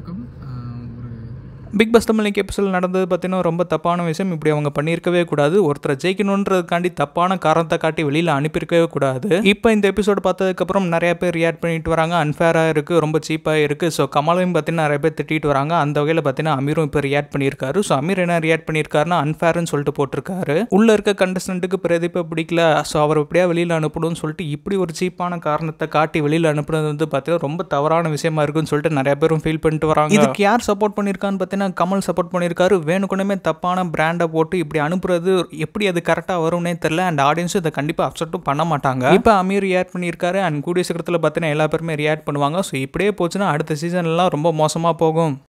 好。பிக் bus Tamil episode நடந்தது பார்த்தீங்கன்னா ரொம்ப தப்பான விஷயம் இப்படி அவங்க பண்ணியிருக்கவே கூடாது ஒருத்தரை ஜெயிக்கணுன்றதுக்காண்டி தப்பான காரணத்தை காட்டி வெளியில் அனுப்பியிருக்கவே கூடாது இப்போ இந்த எபிசோடு பார்த்ததுக்கப்புறம் நிறைய பேர் ரியாக்ட் பண்ணிட்டு வராங்க அன்ஃபேராக இருக்குது ரொம்ப சீப்பாக இருக்குது ஸோ கமலையும் பார்த்தீங்கன்னா நிறைய பேர் திட்டிட்டு வராங்க அந்த வகையில் பார்த்தீங்கன்னா அமீரும் இப்போ ரியாக்ட் பண்ணியிருக்காரு ஸோ அமீர் என்ன ரியாக்ட் பண்ணியிருக்காருன்னா அன்ஃபேர்னு சொல்லிட்டு போட்டிருக்காரு உள்ளே இருக்க கண்டஸ்டன்ட்டுக்கு பிரதிப்பை பிடிக்கல ஸோ அவர் இப்படியா வெளியில் அனுப்பணும்னு சொல்லிட்டு இப்படி ஒரு சீப்பான காரணத்தை காட்டி வெளியில் அனுப்புனது வந்து பார்த்தீங்கன்னா ரொம்ப தவறான விஷயமா இருக்குன்னு சொல்லிட்டு நிறைய பேரும் ஃபீல் பண்ணிட்டு வராங்க இதுக்கு யார் சப்போர்ட் பண்ணியிருக்கான்னு பார்த்தீங்கன்னா பார்த்தீங்கன்னா கமல் சப்போர்ட் பண்ணியிருக்காரு வேணுக்குனுமே தப்பான பிராண்டை போட்டு இப்படி அனுப்புறது எப்படி அது கரெக்டாக வரும்னே தெரில அண்ட் ஆடியன்ஸும் இதை கண்டிப்பாக அப்செட்டும் பண்ண மாட்டாங்க இப்போ அமீர் ரியாக்ட் பண்ணியிருக்காரு அண்ட் கூடிய சீக்கிரத்தில் பார்த்தீங்கன்னா எல்லா பேருமே ரியாக்ட் பண்ணுவாங்க ஸோ இப்படியே போச்சுன்னா அடுத்த சீசன்லாம் ரொம்ப மோசமாக போகும்